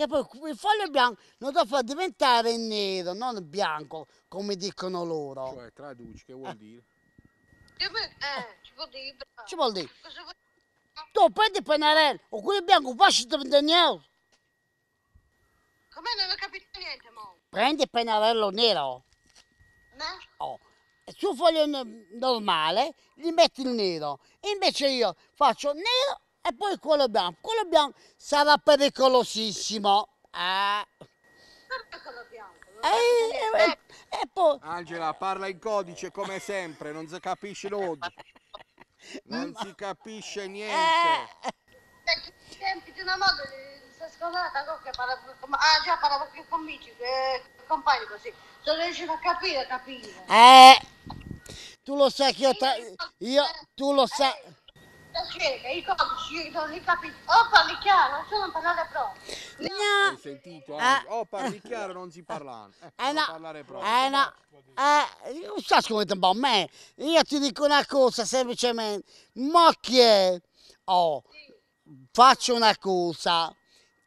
che poi il foglio bianco non lo fa diventare nero, non bianco, come dicono loro. Cioè, traduci, che vuol eh. dire? Eh, eh ci vuol dire. Bravo. Ci vuol dire. Tu prendi il pennarello, o quello bianco, facci diventare nero. Come non ho capito niente, mo? Prendi il pennarello nero. No? Oh sul foglio normale gli metti il nero E invece io faccio nero e poi quello bianco. Quello bianco sarà pericolosissimo. Eh. quello E, e, e poi... Angela parla in codice come sempre, non si capisce l'odio. Non si capisce niente. Eh. Senti, di una moda si è scordata no? che parla, ah già parla con i comici, che compagni così. Sono riuscito a capire, capire. Eh, tu lo sai che io, tra... io tu lo sai eh piacere, i codici non li capisco. O parli chiaro, sono parlare proprio. No. Hai sentito? Eh. O parli chiaro, non si parla. Eh, eh no. parlare proprio. Eh no. Eh, non sai come ti a me. Io ti dico una cosa semplicemente. Ma che Oh, sì. faccio una cosa.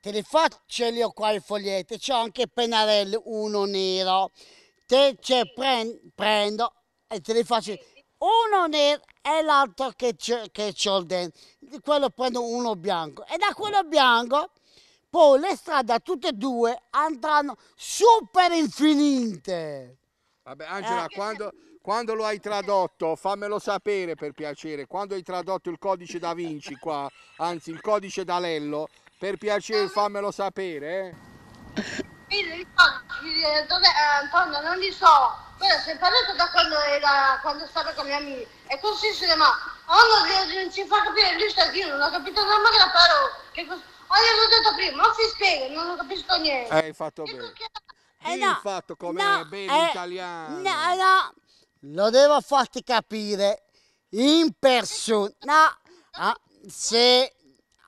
Te le faccio lì qua il foglietto. C'ho anche Pennarello, uno nero. Te ce cioè, sì. prendo e te le faccio. Sì uno nero e l'altro che, che ho dentro. Quello prendo uno bianco. E da quello bianco poi le strade tutte e due andranno super infinite. Vabbè Angela, eh. quando, quando lo hai tradotto, fammelo sapere per piacere, quando hai tradotto il codice da Vinci qua, anzi il codice d'Alello, per piacere fammelo sapere. Eh? eh Dov'è eh, Antonio? Non li so. Beh, se parlate da quando, era, quando è con i miei amici, così si ma allora non ci fa capire, lui sta zitto, non ho capito neanche la parola. Che cos- ma ah, io l'ho detto prima, ma si spiega, non capisco niente. Eh, hai fatto bene. Hai eh no, fatto come no, bene eh, italiano. No, no. Lo devo farti capire in persona. No. Ah, se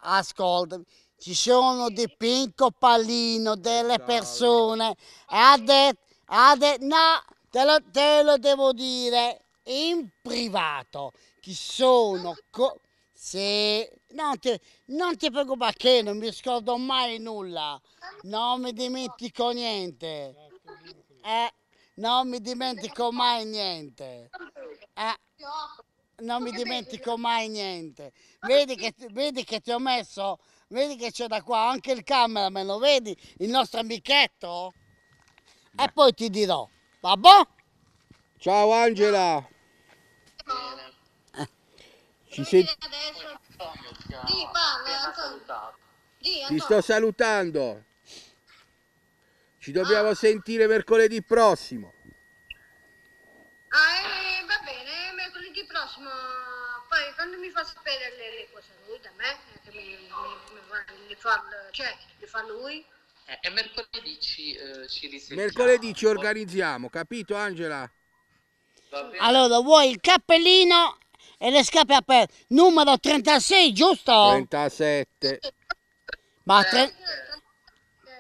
ascoltami, ci sono di pinco pallino delle persone. Ha detto, ha detto, no Te lo, te lo devo dire in privato chi sono se non ti, non ti preoccupare che non mi scordo mai nulla non mi dimentico niente eh, non mi dimentico mai niente eh, non mi dimentico mai niente vedi che, vedi che ti ho messo vedi che c'è da qua anche il cameraman lo vedi il nostro amichetto e poi ti dirò Babbo? Ciao Angela. Eh. Ci sei... Ti sto salutando. Ci dobbiamo ah. sentire mercoledì prossimo. Ah, eh, va bene, eh, mercoledì prossimo. Poi quando mi fa sapere le, le cose lui da me, eh, che mi, mi, mi, mi fa, cioè, le fa lui. Eh, e mercoledì ci, eh, ci risentiamo. Mercoledì ci organizziamo, capito Angela? Allora vuoi il cappellino e le scarpe aperte, numero 36 giusto? 37. Ma tre...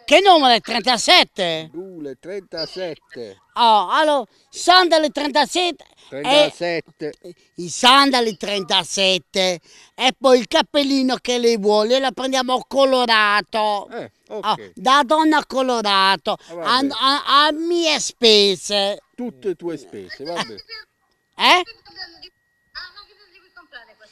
Che numero è 37? 2 sulle 37. Oh, allora, sandali 37. 37. E, I sandali 37. E poi il cappellino che lei vuole, la prendiamo colorato. Eh, oh, okay. oh, da donna colorato, ah, a, a, a, mie spese. Tutte tue spese, va bene. Eh?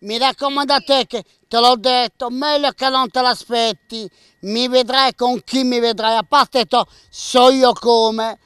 Mi raccomando a te che te l'ho detto, meglio che non te l'aspetti. Mi vedrai con chi mi vedrai, a parte to, so io come.